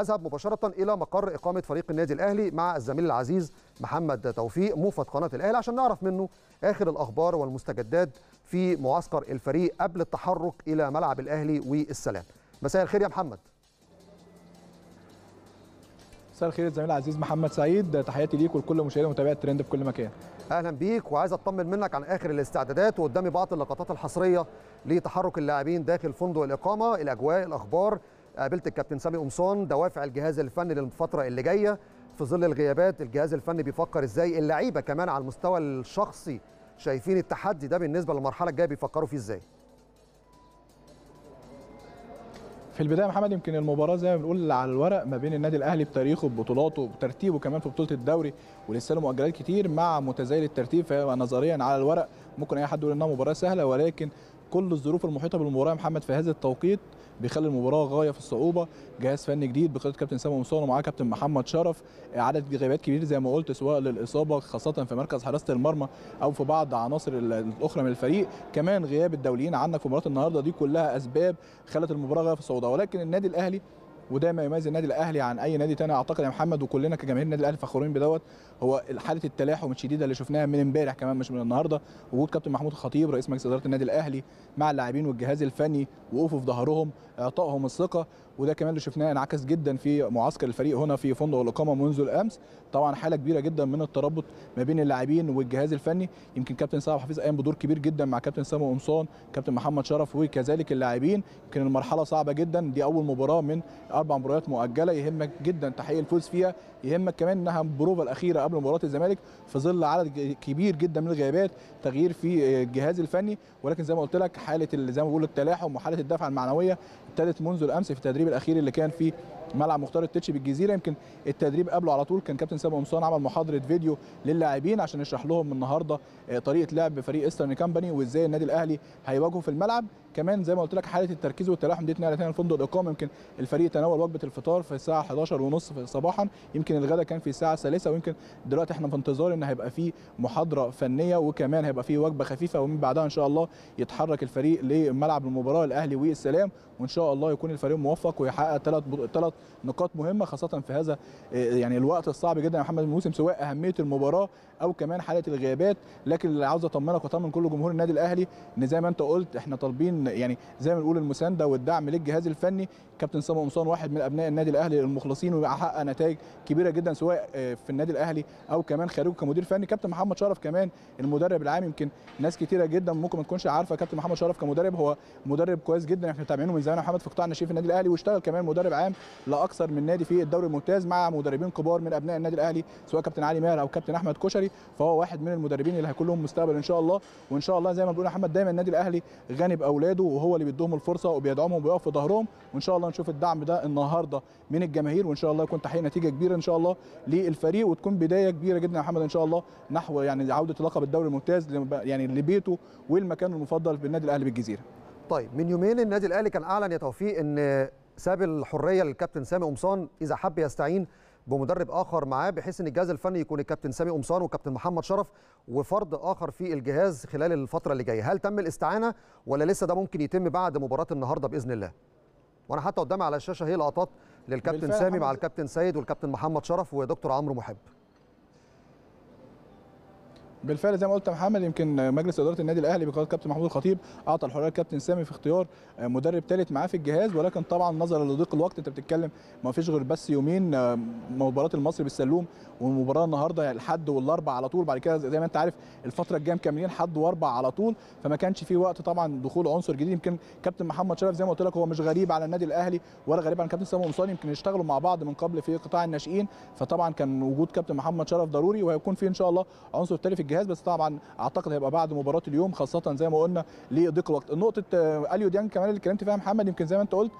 أذهب مباشرة إلى مقر إقامة فريق النادي الأهلي مع الزميل العزيز محمد توفيق موفد قناة الأهلي عشان نعرف منه آخر الأخبار والمستجدات في معسكر الفريق قبل التحرك إلى ملعب الأهلي والسلام مساء الخير يا محمد مساء الخير الزميل العزيز محمد سعيد تحياتي ليك ولكل مشاهدي ومتابعي الترند في كل مكان اهلا بيك وعايز اطمن منك عن اخر الاستعدادات وقدامي بعض اللقطات الحصريه لتحرك اللاعبين داخل فندق الاقامه الاجواء الاخبار قابلت الكابتن سامي قمصان دوافع الجهاز الفني للفتره اللي جايه في ظل الغيابات الجهاز الفني بيفكر ازاي اللعيبه كمان على المستوى الشخصي شايفين التحدي ده بالنسبه للمرحله الجايه بيفكروا فيه ازاي في البدايه محمد يمكن المباراه زي ما بنقول على الورق ما بين النادي الاهلي بتاريخه ببطولاته وترتيبه كمان في بطوله الدوري ولسه له مؤجلات كتير مع متزايد الترتيب فنظريا على الورق ممكن اي حد يقول انها مباراه سهله ولكن كل الظروف المحيطه بالمباراه محمد في هذا التوقيت بيخلي المباراه غايه في الصعوبه جهاز فني جديد بقياده كابتن سامي مصون ومعاه كابتن محمد شرف عدد غيابات كبير زي ما قلت سواء للاصابه خاصه في مركز حراسه المرمى او في بعض عناصر الاخرى من الفريق كمان غياب الدوليين عنك في مباراه النهارده دي كلها اسباب خلت المباراه غايه في الصعوبه ولكن النادي الاهلي وده ما يميز النادي الاهلي عن اي نادي تاني اعتقد يا محمد وكلنا كجماهير النادي الاهلي فخورين بدوت هو حاله التلاحم الشديده اللي شفناها من امبارح كمان مش من النهارده وجود كابتن محمود الخطيب رئيس مجلس اداره النادي الاهلي مع اللاعبين والجهاز الفني وقوفه في ظهرهم اعطائهم الثقه وده كمان اللي شفناه انعكس جدا في معسكر الفريق هنا في فندق الاقامه منذ الامس طبعا حاله كبيره جدا من الترابط ما بين اللاعبين والجهاز الفني يمكن كابتن صلاح حفيظ قام بدور كبير جدا مع كابتن سامو قمصان كابتن محمد شرف وكذلك اللاعبين يمكن المرحله صعبه جدا دي اول مباراه من اربع مباريات مؤجله يهمك جدا تحقيق الفوز فيها يهمك كمان انها البروفه الاخيره قبل مباراه الزمالك في ظل عدد كبير جدا من الغيابات تغيير في الجهاز الفني ولكن زي ما قلت لك حاله زي ما بقول التلاحم وحاله الدفع المعنويه ابتدت منذ الامس في تدريب التدريب الاخير اللي كان في ملعب مختار التتش بالجزيره يمكن التدريب قبله على طول كان كابتن سامي قمصان عمل محاضره فيديو للاعبين عشان يشرح لهم النهارده آه، طريقه لعب فريق ايسترن كامباني وازاي النادي الاهلي هيواجهه في الملعب كمان زي ما قلت لك حاله التركيز والتلاحم دي اتنقلت هنا لفندق الاقامه يمكن الفريق تناول وجبه الفطار في الساعه 11:30 صباحا يمكن الغداء كان في الساعه 3 ويمكن دلوقتي احنا في انتظار ان هيبقى في محاضره فنيه وكمان هيبقى في وجبه خفيفه ومن بعدها ان شاء الله يتحرك الفريق لملعب المباراه الاهلي والسلام وان شاء الله يكون الفريق موفق ويحقق ثلاث ثلاث نقاط مهمه خاصه في هذا آه، يعني الوقت الصعب جدا يا محمد الموسم سواء اهميه المباراه او كمان حاله الغيابات لكن اللي عاوز اطمنك واطمن كل جمهور النادي الاهلي ان زي ما انت قلت احنا طالبين يعني زي ما بنقول المسانده والدعم للجهاز الفني كابتن سامو قمصان واحد من ابناء النادي الاهلي المخلصين وحقق نتائج كبيره جدا سواء آه، في النادي الاهلي او كمان خارجه كمدير فني كابتن محمد شرف كمان المدرب العام يمكن ناس كتيره جدا ممكن ما تكونش عارفه كابتن محمد شرف كمدرب هو مدرب كويس جدا احنا متابعينه من زمان محمد في قطاع الناشئين في النادي الاهلي واشتغل كمان مدرب عام لاكثر من نادي في الدوري الممتاز مع مدربين كبار من ابناء النادي الاهلي سواء كابتن علي ماهر او كابتن احمد كشري فهو واحد من المدربين اللي هيكون لهم مستقبل ان شاء الله وان شاء الله زي ما بيقول محمد دايما النادي الاهلي غني باولاد اولاده وهو اللي بيديهم الفرصه وبيدعمهم وبيقف في ظهرهم وان شاء الله نشوف الدعم ده النهارده من الجماهير وان شاء الله يكون تحقيق نتيجه كبيره ان شاء الله للفريق وتكون بدايه كبيره جدا يا محمد ان شاء الله نحو يعني عوده لقب الدوري الممتاز يعني لبيته والمكان المفضل بالنادي الاهلي بالجزيره. طيب من يومين النادي الاهلي كان اعلن يا توفيق ان ساب الحريه للكابتن سامي قمصان اذا حب يستعين بمدرب اخر معاه بحيث ان الجهاز الفني يكون الكابتن سامي قمصان والكابتن محمد شرف وفرد اخر في الجهاز خلال الفتره اللي جايه هل تم الاستعانه ولا لسه ده ممكن يتم بعد مباراه النهارده باذن الله وانا حتى قدامي على الشاشه هي لقطات للكابتن سامي مع الكابتن سيد والكابتن محمد شرف ودكتور عمرو محب بالفعل زي ما قلت يا محمد يمكن مجلس اداره النادي الاهلي بقياده كابتن محمود الخطيب اعطى الحريه لكابتن سامي في اختيار آه، مدرب ثالث معاه في الجهاز ولكن طبعا نظرا لضيق الوقت انت بتتكلم ما فيش غير بس يومين آه، مباراه المصري بالسلوم والمباراه النهارده يعني الحد والاربع على طول بعد كده زي ما انت عارف الفتره الجايه مكملين حد واربع على طول فما كانش في وقت طبعا دخول عنصر جديد يمكن كابتن محمد شرف زي ما قلت لك هو مش غريب على النادي الاهلي ولا غريب على كابتن سامي قمصاني يمكن يشتغلوا مع بعض من قبل في قطاع الناشئين فطبعا كان وجود كابتن محمد شرف ضروري وهيكون في ان شاء الله عنصر ثالث الجهاز بس طبعا اعتقد هيبقى بعد مباراه اليوم خاصه زي ما قلنا لضيق الوقت النقطه آه، اليو ديانج كمان اللي اتكلمت فيها محمد يمكن زي ما انت قلت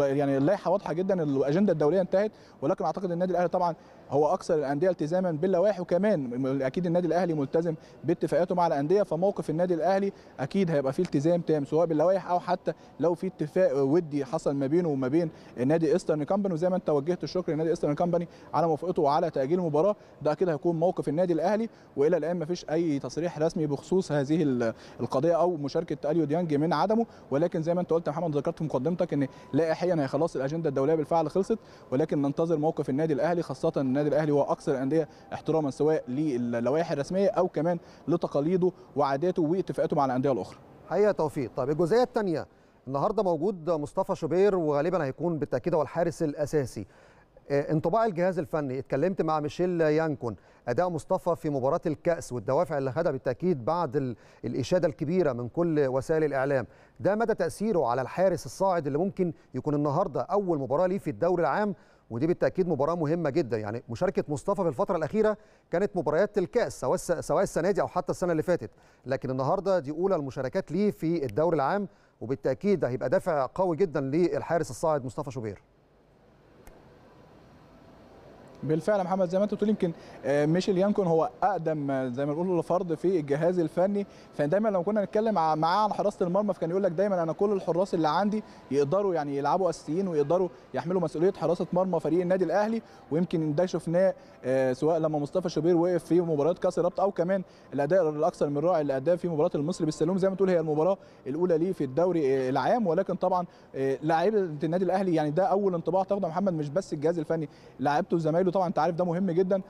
يعني اللائحه واضحه جدا الاجنده الدوليه انتهت ولكن اعتقد النادي الاهلي طبعا هو اكثر الانديه التزاما باللوائح وكمان اكيد النادي الاهلي ملتزم باتفاقاته مع الانديه فموقف النادي الاهلي اكيد هيبقى فيه التزام تام سواء باللوائح او حتى لو في اتفاق ودي حصل ما بينه وما بين النادي ايسترن كامباني وزي ما انت وجهت الشكر للنادي ايسترن كامباني على موافقته وعلى تاجيل المباراه ده اكيد هيكون موقف النادي الاهلي والى الان فيش اي تصريح رسمي بخصوص هذه القضيه او مشاركه اليو ديانج من عدمه ولكن زي ما انت قلت يا محمد ذكرت في مقدمتك ان لائحيا هي خلاص الاجنده الدوليه بالفعل خلصت ولكن ننتظر موقف النادي الاهلي خاصه النادي الاهلي هو اكثر الانديه احتراما سواء للوائح الرسميه او كمان لتقاليده وعاداته واتفاقاته مع الانديه الاخرى حقيقه توفيق طيب الجزئيه الثانيه النهارده موجود مصطفى شوبير وغالبا هيكون بالتاكيد هو الحارس الاساسي آه، انطباع الجهاز الفني اتكلمت مع ميشيل يانكون اداء مصطفى في مباراه الكاس والدوافع اللي خدها بالتاكيد بعد الاشاده الكبيره من كل وسائل الاعلام ده مدى تاثيره على الحارس الصاعد اللي ممكن يكون النهارده اول مباراه ليه في الدوري العام ودي بالتاكيد مباراه مهمه جدا يعني مشاركه مصطفى في الفتره الاخيره كانت مباريات الكاس سواء سواء السنه دي او حتى السنه اللي فاتت لكن النهارده دي اولى المشاركات ليه في الدوري العام وبالتاكيد هيبقى دافع قوي جدا للحارس الصاعد مصطفى شوبير بالفعل محمد زي ما انت بتقول يمكن آه، ميشيل يانكون هو اقدم آه، زي ما بنقول فرد في الجهاز الفني فدايما لما كنا نتكلم معاه عن حراسه المرمى فكان يقول لك دايما انا كل الحراس اللي عندي يقدروا يعني يلعبوا اساسيين ويقدروا يحملوا مسؤوليه حراسه مرمى فريق النادي الاهلي ويمكن ده شفناه آه، سواء لما مصطفى شوبير وقف في مباراه كاس الرابطه او كمان الاداء الاكثر من رائع اللي اداه في مباراه المصري بالسلوم زي ما تقول هي المباراه الاولى ليه في الدوري العام ولكن طبعا لاعيبه النادي الاهلي يعني ده اول انطباع تاخده محمد مش بس الجهاز الفني لاعيبته وزمايله طبعا انت عارف ده مهم جدا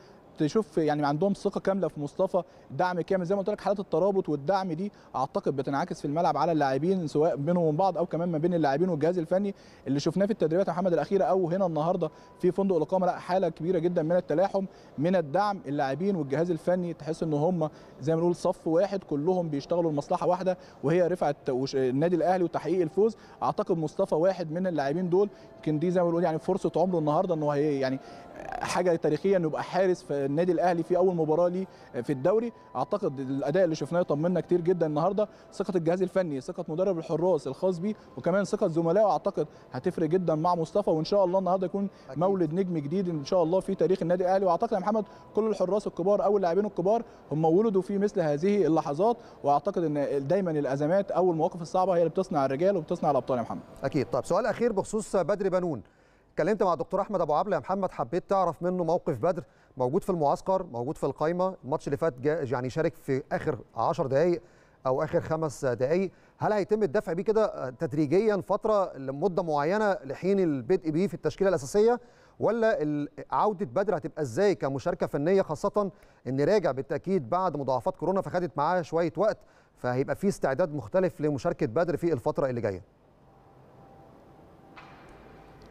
تشوف يعني عندهم ثقه كامله في مصطفى دعم كامل زي ما قلت لك حاله الترابط والدعم دي اعتقد بتنعكس في الملعب على اللاعبين سواء بينهم وبين بعض او كمان ما بين اللاعبين والجهاز الفني اللي شفناه في التدريبات يا محمد الاخيره او هنا النهارده في فندق الاقامه لا حاله كبيره جدا من التلاحم من الدعم اللاعبين والجهاز الفني تحس ان هم زي ما نقول صف واحد كلهم بيشتغلوا لمصلحه واحده وهي رفعه النادي الاهلي وتحقيق الفوز اعتقد مصطفى واحد من اللاعبين دول يمكن دي زي ما بنقول يعني فرصه عمره النهارده انه يعني حاجه تاريخيه انه يبقى حارس في النادي الاهلي في اول مباراه ليه آه، في الدوري اعتقد الاداء اللي شفناه يطمنا كتير جدا النهارده ثقه الجهاز الفني ثقه مدرب الحراس الخاص بيه وكمان ثقه زملائه اعتقد هتفرق جدا مع مصطفى وان شاء الله النهارده يكون أكيد. مولد نجم جديد ان شاء الله في تاريخ النادي الاهلي واعتقد يا محمد كل الحراس الكبار او اللاعبين الكبار هم ولدوا في مثل هذه اللحظات واعتقد ان دايما الازمات او المواقف الصعبه هي اللي بتصنع الرجال وبتصنع الابطال يا محمد اكيد طب سؤال اخير بخصوص بدر بنون اتكلمت مع دكتور احمد ابو عبله يا محمد حبيت تعرف منه موقف بدر موجود في المعسكر موجود في القايمه الماتش اللي فات يعني شارك في اخر 10 دقائق او اخر خمس دقائق هل هيتم الدفع بيه كده تدريجيا فتره لمده معينه لحين البدء بيه في التشكيله الاساسيه ولا عوده بدر هتبقى ازاي كمشاركه فنيه خاصه ان راجع بالتاكيد بعد مضاعفات كورونا فخدت معاه شويه وقت فهيبقى في استعداد مختلف لمشاركه بدر في الفتره اللي جايه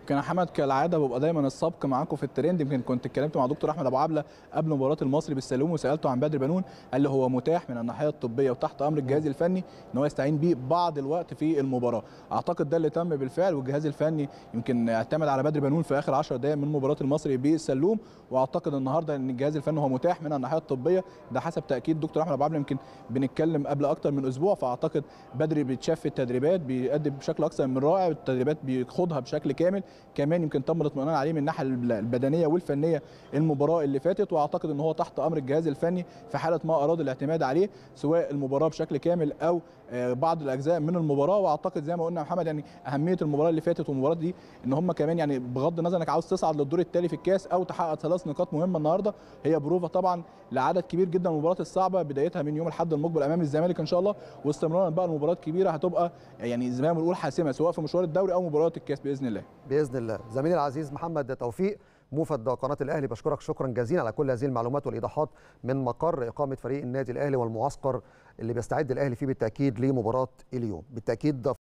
كان حمد كالعاده ببقى دايما السبق معاكم في الترند يمكن كنت اتكلمت مع دكتور احمد ابو عبله قبل مباراه المصري بالسلوم وسالته عن بدر بنون قال لي هو متاح من الناحيه الطبيه وتحت امر الجهاز الفني ان هو يستعين بيه بعض الوقت في المباراه اعتقد ده اللي تم بالفعل والجهاز الفني يمكن اعتمد على بدر بنون في اخر 10 دقائق من مباراه المصري بالسلوم واعتقد النهارده ان الجهاز الفني هو متاح من الناحيه الطبيه ده حسب تاكيد دكتور احمد ابو عبله يمكن بنتكلم قبل اكتر من اسبوع فاعتقد بدري بيتشاف في التدريبات بيقدم بشكل اكثر من رائع التدريبات بيخوضها بشكل كامل كمان يمكن تم الاطمئنان عليه من الناحيه البدنيه والفنيه المباراه اللي فاتت واعتقد ان هو تحت امر الجهاز الفني في حاله ما اراد الاعتماد عليه سواء المباراه بشكل كامل او آه، بعض الاجزاء من المباراه واعتقد زي ما قلنا يا محمد يعني اهميه المباراه اللي فاتت والمباراه دي ان هم كمان يعني بغض النظر انك عاوز تصعد للدور التالي في الكاس او تحقق ثلاث نقاط مهمه النهارده هي بروفا طبعا لعدد كبير جدا من المباريات الصعبه بدايتها من يوم الاحد المقبل امام الزمالك ان شاء الله واستمرارا بقى المباريات كبيره هتبقى يعني زي ما بنقول حاسمه سواء في مشوار الدوري او مباريات الكاس باذن الله باذن الله زميلي العزيز محمد توفيق موفد قناه الاهلي بشكرك شكرا جزيلا على كل هذه المعلومات والايضاحات من مقر اقامه فريق النادي الاهلي والمعسكر اللي بيستعد الاهلي فيه بالتاكيد لمباراه اليوم بالتاكيد